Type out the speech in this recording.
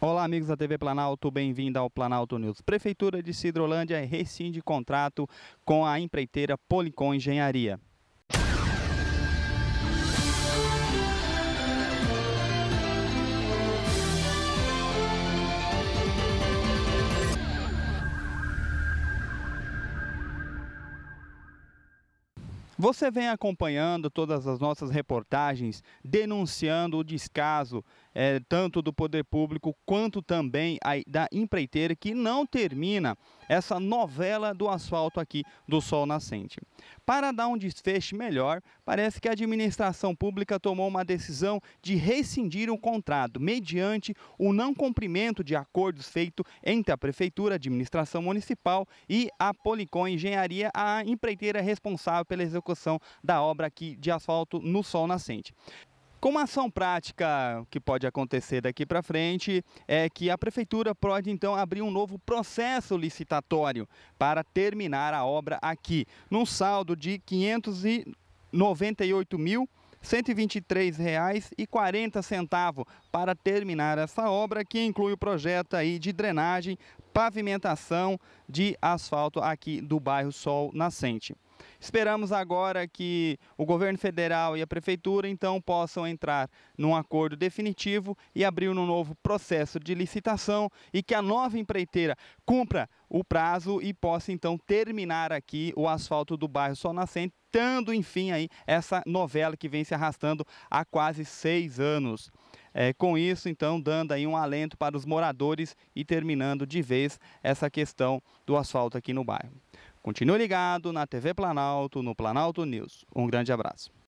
Olá, amigos da TV Planalto, bem-vindo ao Planalto News. Prefeitura de Cidrolândia rescinde contrato com a empreiteira Policon Engenharia. Você vem acompanhando todas as nossas reportagens, denunciando o descaso é, tanto do poder público quanto também a, da empreiteira que não termina essa novela do asfalto aqui do Sol Nascente. Para dar um desfecho melhor, parece que a administração pública tomou uma decisão de rescindir um contrato mediante o não cumprimento de acordos feitos entre a Prefeitura, a Administração Municipal e a Policon Engenharia, a empreiteira responsável pela execução execução da obra aqui de asfalto no Sol Nascente. Com uma ação prática que pode acontecer daqui para frente é que a prefeitura pode então abrir um novo processo licitatório para terminar a obra aqui, num saldo de 598 mil R$ 123,40 para terminar essa obra que inclui o projeto aí de drenagem, pavimentação de asfalto aqui do bairro Sol Nascente. Esperamos agora que o governo federal e a prefeitura então possam entrar num acordo definitivo e abrir um novo processo de licitação e que a nova empreiteira cumpra o prazo e possa então terminar aqui o asfalto do bairro Sol Nascente, dando enfim aí essa novela que vem se arrastando há quase seis anos. É, com isso, então, dando aí um alento para os moradores e terminando de vez essa questão do asfalto aqui no bairro. Continue ligado na TV Planalto, no Planalto News. Um grande abraço.